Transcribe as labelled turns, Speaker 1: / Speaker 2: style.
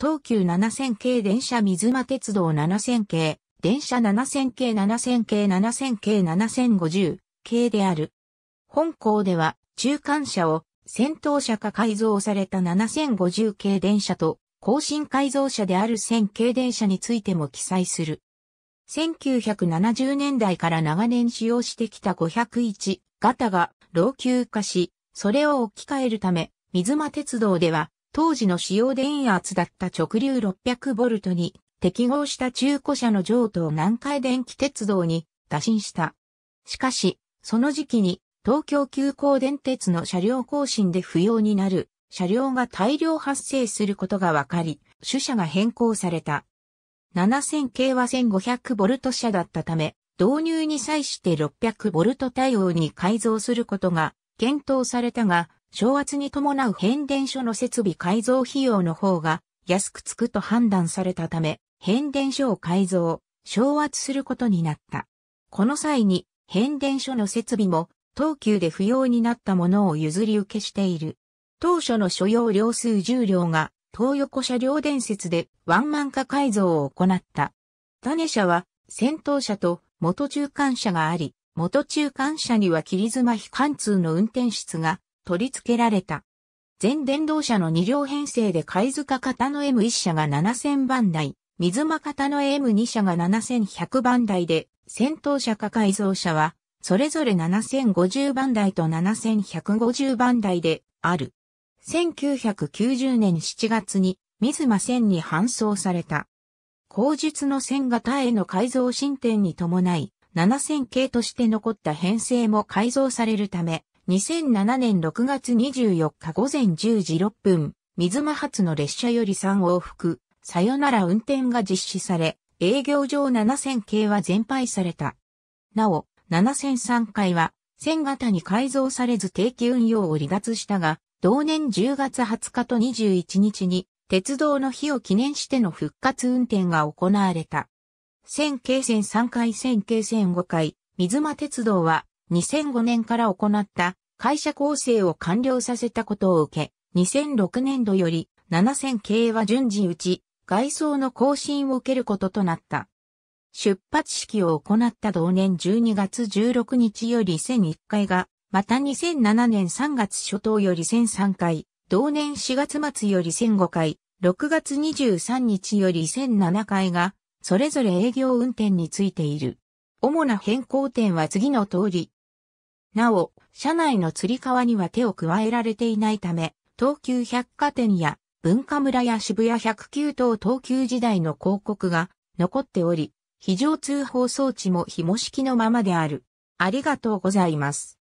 Speaker 1: 東急7000系電車水間鉄道7000系、電車7000系7000系7000系7050系である。本校では、中間車を先頭車か改造された7050系電車と、更新改造車である1000系電車についても記載する。1970年代から長年使用してきた501型が老朽化し、それを置き換えるため、水間鉄道では当時の使用電圧だった直流 600V に適合した中古車の譲渡を南海電気鉄道に打診した。しかし、その時期に東京急行電鉄の車両更新で不要になる車両が大量発生することが分かり、主車が変更された。7000系は 1500V 車だったため、導入に際して 600V 対応に改造することが検討されたが、昇圧に伴う変電所の設備改造費用の方が安くつくと判断されたため、変電所を改造、昇圧することになった。この際に変電所の設備も東急で不要になったものを譲り受けしている。当初の所要量数重量が東横車両伝説でワンマン化改造を行った。種車は先頭車と元中間車があり、元中間車には切妻非貫通の運転室が取り付けられた。全電動車の2両編成で貝塚型の M1 車が7000番台、水間型の M2 車が7100番台で、戦闘車か改造車は、それぞれ7050番台と7150番台である。1990年7月に、水間線に搬送された。後述の線型への改造進展に伴い、7000系として残った編成も改造されるため、2007年6月24日午前10時6分、水間発の列車より3往復、さよなら運転が実施され、営業上7000系は全廃された。なお、7003回は、1000型に改造されず定期運用を離脱したが、同年10月20日と21日に、鉄道の日を記念しての復活運転が行われた。1000系線3回1000系線5回、水間鉄道は、2005年から行った会社構成を完了させたことを受け、2006年度より7000系は順次打ち外装の更新を受けることとなった。出発式を行った同年12月16日より1001回が、また2007年3月初頭より1003回、同年4月末より1005回、6月23日より1007回が、それぞれ営業運転についている。主な変更点は次の通り、なお、車内の釣り革には手を加えられていないため、東急百貨店や文化村や渋谷109等東急時代の広告が残っており、非常通報装置も紐式のままである。ありがとうございます。